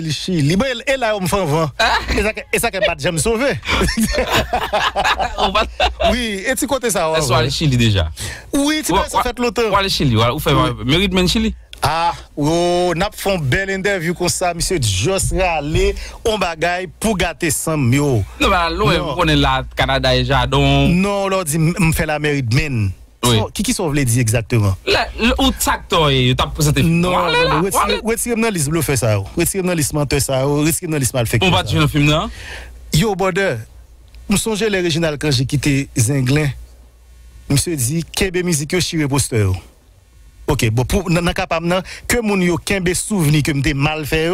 Brésil, Chili. et là, on fait un vent. Hein. Ah. Et ça, j'aime sauver. Oui, et tu côté ça. Hein, Chili déjà? Oui, tu fait l'auteur. Chili, ou fait mérite Chili? Ah, oh, fait une belle interview comme ça, monsieur Joss Rale, on bagaille pour gâter sans mieux. Non, mais là, on Canada et Jadon. Non, on dit, fait la mérite oui. qui qui sont les dit exactement Ou tacteur, tu as présenté. Non, retirez dans l'isme, le fait ça. Oh. Retirez dans l'isme, menteur ça. Oh. Retirez dans l'isme, le fait ça. On va tuer le film, non Yo, border. Je me songeais l'original quand j'ai quitté Zinglin. Je me suis dit, Québé musique, je suis reposteur. Oh. OK, bon pour nan capable nan que moun yo kembe souvenir que m'était mal fait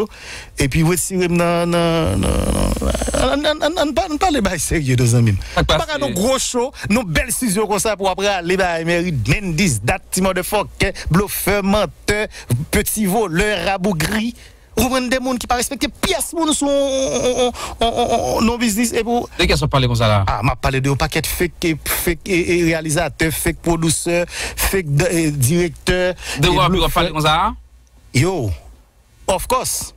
et puis retirer nan nan nan on parle pas sérieux deux amis. Pas nos gros show, nos belles studios comme ça pour après aller à Emerid, Mendes, Dat, Timon de Fock, bluffeur, menteur, petit voleur, rabougri. gris des gens qui ne pas les pièce non business et pour De qui comme ça là Ah, m'a parlé de paquet fake fake réalisateur, fake producteur, fake directeur. De quoi vous parler comme ça hein? Yo. Of course.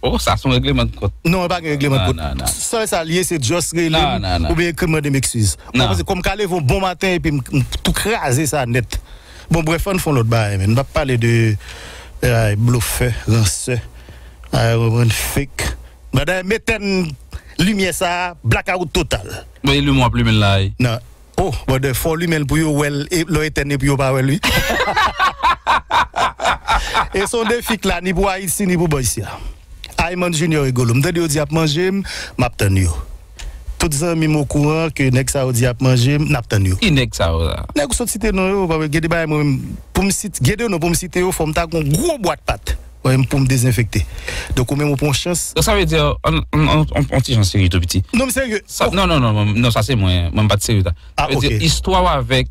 Oh, ça, c'est un règlement de compte. Non, pas un règlement de compte. ça lié, c'est juste règlement ou bien de m'excuse. Comme quand bon matin et puis tout craser ça net. Bon, bref, on fait l'autre bail. On va parler de. Ay, bloufe, ranse, ay wè mwen fik. Wè dè meten lumiè sa, blaka ou total. Mwen lume wap lumen la, ay. Nan, wè oh, dè fò lumen pou yo wèl, e, lò eten ne pou yo pa wè luy. E son de fik la, ni pou ay si, ni pou boy si, a. Ayman Junior e Goloum, dè diyo di ap manje, m ap ten yo. Tout zan mi mou kouan ke nek sa ou di ap manje, nap tan yo. Ki nek sa ou zan? Nek ou sot site nou yo, gede ba yon poum site, gede ou nou poum site yo, fom ta goun goun boat pat. Ou yon poum dezinfekte. Dok ou mè mou pon chans. Sa ve di yo, an ti jan seri tou biti. Non mi seri yo? Non, non, non, sa se mwen bat seri ta. Ah, ok. Ve di yo, histwa wavèk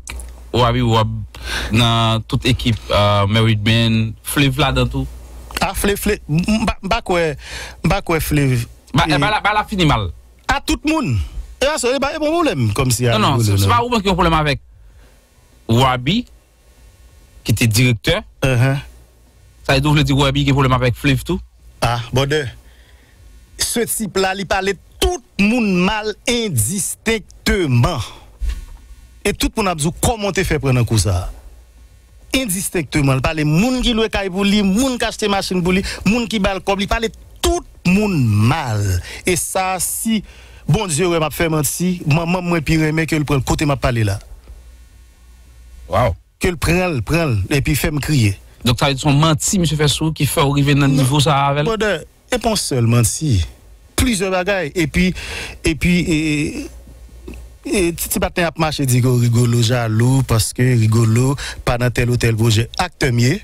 wavèk wavèk nan tout ekip Meridmen, Flevla dan tou. Ah, Flevla, mbak wè, mbak wè Flevla. Mbak wè mbak wè mbak wè mbak wè mbak wè m à tout le monde. Et n'est pas un problème. Comme si non, non, ce n'est pas un problème avec Wabi, qui était directeur. Uh -huh. Ça veut dire que Wabi qui a un problème avec Fliv tout. Ah, bon, Ce type-là, il parlait tout le monde mal indistinctement. Et tout le monde a de comment tu pour prendre un coup ça indistinctement. Il parlait monde qui loue caille pour lui, monde qui des machine pour lui, monde qui balle comme il parlait Tout moun mal. E sa si, bon diyo rem ap fèm an si, maman mwen pi reme, ke l prel kote m ap pale la. Waw. Ke l prel, prel, e pi fèm kriye. Dok sa yon son manti, M. Fesou, ki fè ou rive nan nivou sa avel? Bon de, e pon sol manti. Plis yo bagay. E pi, e pi, e... E ti ti baten ap mache di go rigolo, jalo, paske rigolo, panan tel ou tel voje. Akte mye,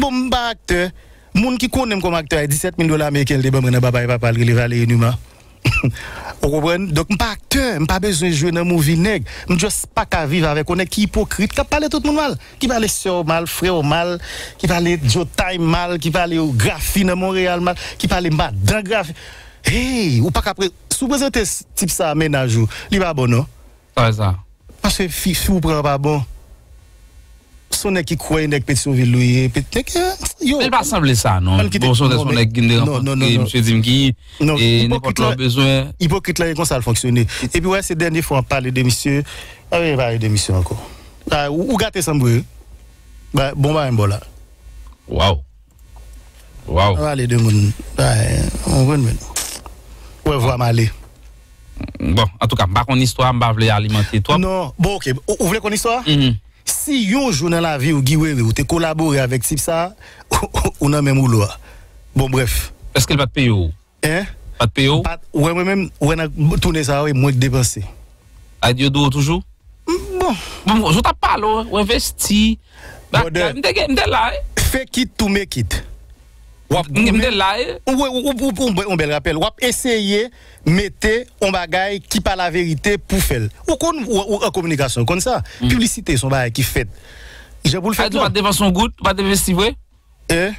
bon mba akte. Moun ki konen m kon akte ay 17000 dola meyken debe mrene baba e pa palge li valen e yon yon man. M pa akte, m pa bejwen jwe nan mou vi neg, m jwes pa ka vive avek, m konen ki hipokrit ka pale tout moun mal. Ki pale seo mal, freo mal, ki pale djotay mal, ki pale grafi nan Montreal mal, ki pale madagrafi. Hey, ou pa ka pre, sou prezente tip sa menajou, li va bon non? Fa zan. Paswe fi ou pre va bon? son qui croit une Pétionville loyer peut-être il pas semblé ça non bon son qui et fonctionner et puis ouais ces derniers fois on de monsieur ah oui parler de monsieur encore ah, ou gâter bah, bon bah un bon là allez deux on va ouais aller Bon, en tout cas, pas histoire, pas alimenter toi. Non, bon, ok. Vous voulez histoire? Mm-hmm. Si yo jounen la vi ou giwe we ou te kolabore avek tip sa Ou nan men mou lou a Bon bref Eske l pat pe yo ou? Hein? Pat pe yo ou? Ouwe men mwen ak mwotounen sa ou e mwen depanse A diyo dou ou toujou? Bon Bon, bon joutan pal bon, ou, ou investi Ba, mwen de gen, mwen de la e Fek it ou me kit un bel rappel, ou essayer mettre Un bagaille qui parle la vérité pour faire. Ou en communication comme ça, mm. publicité son bagaille qui fait. Je vous le fais. devant son goutte, devant eh?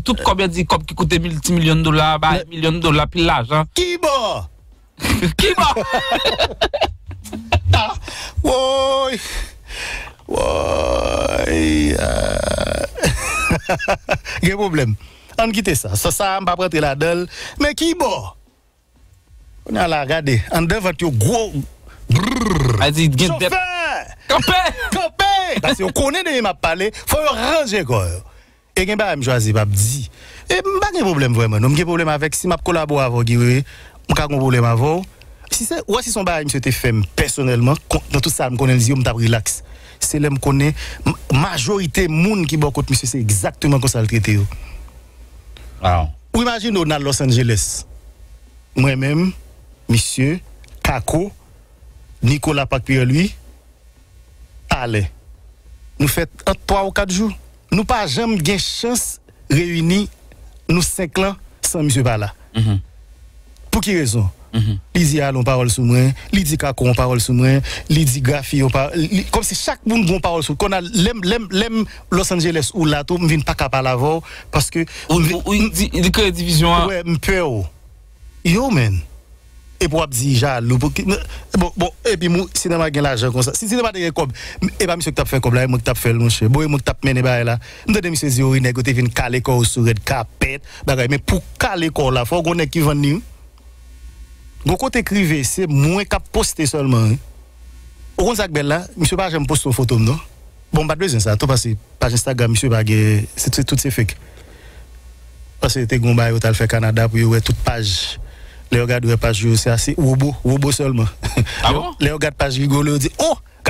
tout combien dit qui coûte multi millions de dollars, bah, millions de dollars puis l'argent. Hein. Qui bon Qui bon ah, euh. Quel problème an gite sa, sa sa an pa prete la del me ki bo an la gade, an devat yo grou, grrrr kope, kope da se yo kone de yon ap pale fo yon ranje go e gen ba yon jwazi pap di e mba gen problem vwe men, mge problem avek si map kolabo avon gire, mka kon problem avon si se, wasi son ba yon mse te fem personelman, nan tout sa m konen zi yo m tab relax, se le m konen majorite moun ki bo kote mse se exactement konsalte te yo Ou imagine on à Los Angeles. Moi-même, monsieur, Kako, Nicolas Papier, lui, allez. Nous faisons trois ou quatre jours. Nous pas jamais de chance réunis, nous cinq là, sans monsieur Bala. Mhm. Pour qui raison? Mhm. Li di a loun parol sou mwen, li di kakou loun parol sou mwen, li di gafi loun parol sou mwen, kom se chak moun loun parol sou mwen, kon a lem los Angeles ou lato mwen vin pa kapal avon, ou y di kare divizyon a, mwen pe ou, yo men, e pou ap di jalou, bon, bon, e pi moun sinema gen la jen kon sa, sinema de ye kob, e ba miso ki tap fe kob la, e moun ki tap fe loun che, bo e moun ki tap men e ba e la, mwen de miso zi ou oh, y negote vin ka lekor ou sou red kapet, bagay, men pou ka lekor la, fwo gwen ek ki ven ni ou, Don kont ekrive, se mwen ka poste solman. Okon sakbe la, msye bag jen poste son fotoum non. Bon, ba dwezen sa, to pasi, page Instagram, msye bag, se tout se fek. Pasi, te gomba yo tal fek kanada pou yo wey tout page. Le yo gade wey page yo, se ase, wobo, wobo solman. Ah bon? Le yo gade page yi go, le yo di, oh!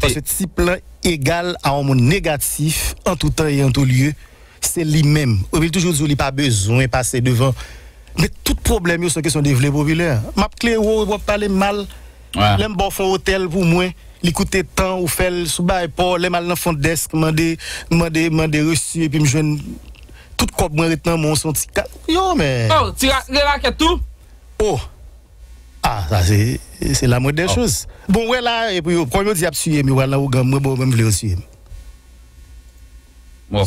Parce que si plan égal à un monde négatif, en tout temps et en tout lieu, c'est lui-même. On vit toujours dire n'a pas besoin de passer devant. Mais tout problème, c'est une question de développement populaire. Ma clé, oh, on va parler mal. Ouais. bon font hôtel pour moi. il coûte tant ou faire sous bail pour les mal dans fond desk demandé m'a demandé reçu et puis me joindre tout corps moi retenant mon son Yo mais Oh, tu la tout Oh. A, sa se la mwede chouse. Bon, we la e pou yo. Kon yo di ap suye mi, wala ou gam, mwen bo mwen vle yo suye mi.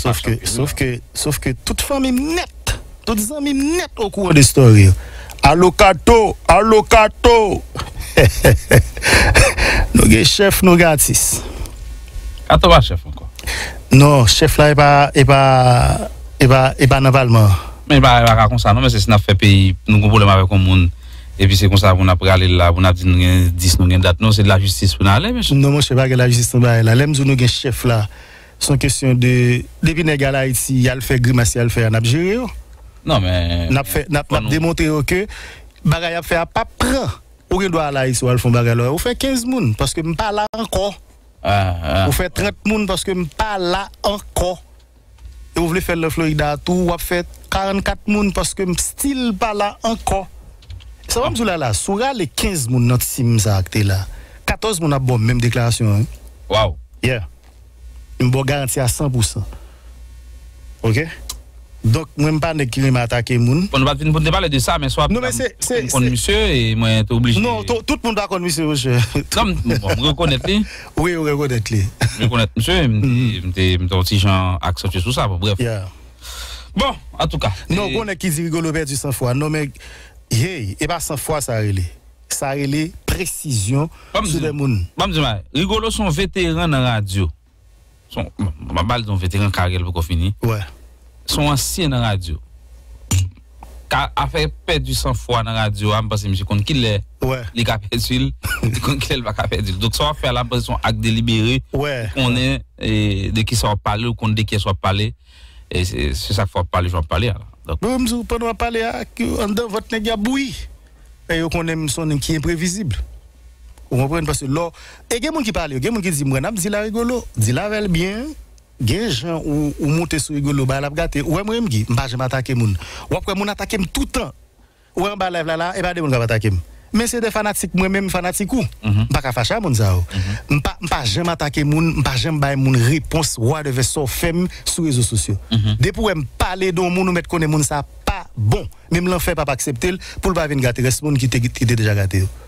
Sof ke, sof ke, sof ke, tout fan mi net. Tout fan mi net ou kou an de story yo. Alo kato, alo kato. Nou ge chef nou gatsis. Kato ba chef anko? Nou, chef la e ba, e ba, e ba, e ba navalman. Men ba e ba kakonsan, nou me se se na fe peyi, nou kon pou le mawe kon moun. E pi se kon sa, voun ap prale la, voun ap din gen dis nou gen dat. Non, se la justis pou nan alem. Non, moun che bagay la justis nou bagay la. Alem zoun nou gen chef la, son kesyon de... De bine gala iti, yal fe grimasi, yal fe anap ah, jere yo. Nan men... Nap demontre yo ke bagay ap ah. fe apapra. O gen do alay sou alfon bagay lo. Ou fe 15 moun, paske m pa la anko. Ou fe 30 moun, paske m pa la anko. Ou vle fe le Florida, tou wap fe 44 moun, paske m stil pa la anko. Soura le 15 moun notisim sa akte la 14 moun ap bon menm deklarasyon Wow Mbou garanti a 100% Ok Dok mwen pan dekli mwen atake moun Poun bon, debale bon, de sa men so ap Moun kon misye Non tout moun da kon misye Mwen kon net li Mwen kon net misye Mwen ton si jan akseptye sou sa Bon atou ka bon, Non kon nek ki zi rigolo beti san fwa Non men Hey, et pas 100 fois ça relé. Ça relé précision sur les rigolo son vétéran dans la radio. Son ma balle son vétéran carré pour finir. Ouais. Son ancien dans la radio. Ka a fait perdu 100 fois dans la radio, je hein, pense que monsieur compte qu'il est. Ouais. Il a perdu, il compte qu'il va perdu. Donc ça va faire la pression acte délibéré. Ouais. On est de qui va parlé ou qu'on de qui soit parlé. Et c'est ça qu'il faut parler, je vais parler alors. Mwen mzou pan wapale a, an dan vot neg boui. E yo ki Ou parce e gen moun ki pale gen moun ki di di la rigolo, di la bien, gen bah, jan ou, ou monte sou rigolo, ba la gate, ou je mgi, mba jem atake moun. Ou apre moun atake m toutan. Ou lev la la, e ba de moun Mwen se de fanatik mwen men fanatik ou? Mhm. Mpa ka fachan moun za ou? Mhm. Mpa jem atake moun, mpa jem bay moun ripons wadeve so fem sou ezo sosyo. Mhm. De pou wèm pale don moun ou met kone moun sa pa bon. Mwen l'on fè pa pa akseptel pou l'ba vin gati res moun ki te deja gati ou.